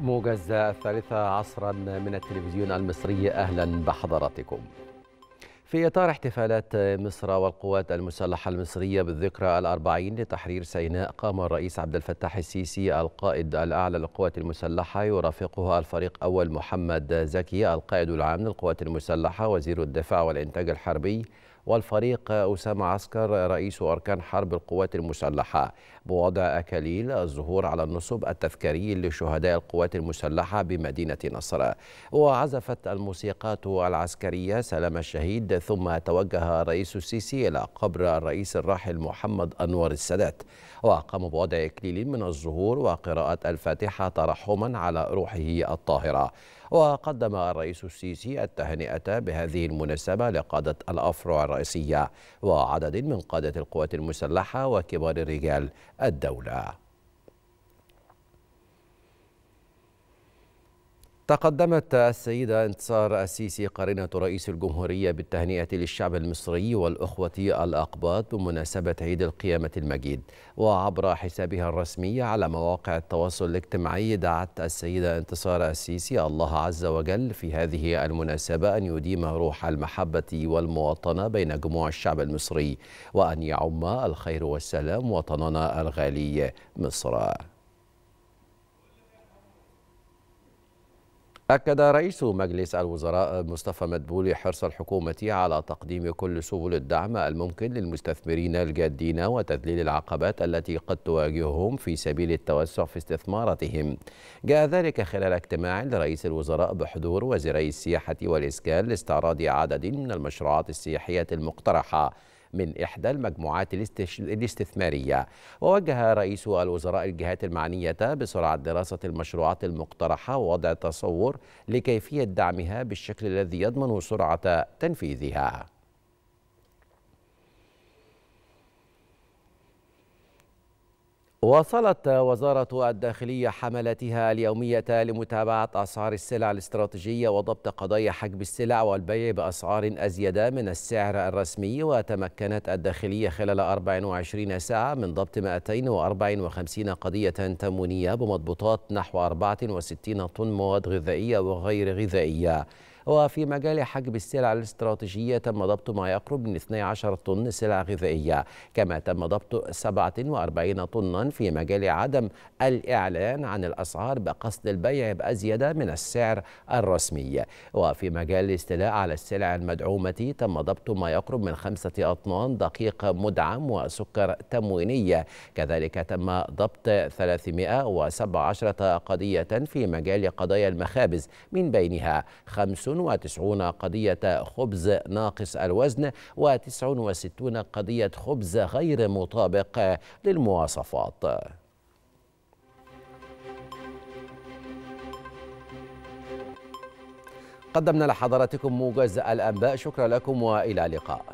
موجز الثالثة عصرا من التلفزيون المصري أهلا بحضراتكم في إطار احتفالات مصر والقوات المسلحة المصرية بالذكرى الأربعين لتحرير سيناء قام الرئيس عبد الفتاح السيسي القائد الأعلى للقوات المسلحة يرافقه الفريق أول محمد زكي القائد العام للقوات المسلحة وزير الدفاع والإنتاج الحربي والفريق أسامة عسكر رئيس أركان حرب القوات المسلحة بوضع أكاليل الظهور على النصب التذكاري لشهداء القوات المسلحة بمدينة نصر وعزفت الموسيقات العسكرية سلام الشهيد ثم توجه الرئيس السيسي إلى قبر الرئيس الراحل محمد أنور السادات وقام بوضع إكليل من الزهور وقراءة الفاتحة ترحما على روحه الطاهرة وقدم الرئيس السيسي التهنئة بهذه المناسبة لقادة الأفرع الرئيسية وعدد من قادة القوات المسلحة وكبار رجال الدولة تقدمت السيدة انتصار السيسي قرينة رئيس الجمهورية بالتهنئة للشعب المصري والأخوة الأقباط بمناسبة عيد القيامة المجيد وعبر حسابها الرسمي على مواقع التواصل الاجتماعي دعت السيدة انتصار السيسي الله عز وجل في هذه المناسبة أن يديم روح المحبة والمواطنة بين جموع الشعب المصري وأن يعم الخير والسلام وطننا الغالي مصر أكد رئيس مجلس الوزراء مصطفى مدبولي حرص الحكومة على تقديم كل سبل الدعم الممكن للمستثمرين الجادين وتذليل العقبات التي قد تواجههم في سبيل التوسع في استثماراتهم. جاء ذلك خلال اجتماع لرئيس الوزراء بحضور وزيري السياحة والإسكان لاستعراض عدد من المشروعات السياحية المقترحة من إحدى المجموعات الاستثمارية ووجه رئيس الوزراء الجهات المعنية بسرعة دراسة المشروعات المقترحة ووضع تصور لكيفية دعمها بالشكل الذي يضمن سرعة تنفيذها واصلت وزارة الداخلية حملتها اليومية لمتابعة أسعار السلع الاستراتيجية وضبط قضايا حجب السلع والبيع بأسعار أزيد من السعر الرسمي وتمكنت الداخلية خلال 24 ساعة من ضبط 254 قضية تمونية بمضبوطات نحو 64 طن مواد غذائية وغير غذائية وفي مجال حجب السلع الاستراتيجية تم ضبط ما يقرب من 12 طن سلع غذائية كما تم ضبط 47 طنا في مجال عدم الإعلان عن الأسعار بقصد البيع بأزيد من السعر الرسمي وفي مجال الاستيلاء على السلع المدعومة تم ضبط ما يقرب من خمسة أطنان دقيق مدعم وسكر تموينية كذلك تم ضبط 317 قضية في مجال قضايا المخابز من بينها خمس وتسعون قضية خبز ناقص الوزن وتسع وستون قضية خبز غير مطابق للمواصفات قدمنا لحضراتكم موجز الأنباء شكرا لكم وإلى اللقاء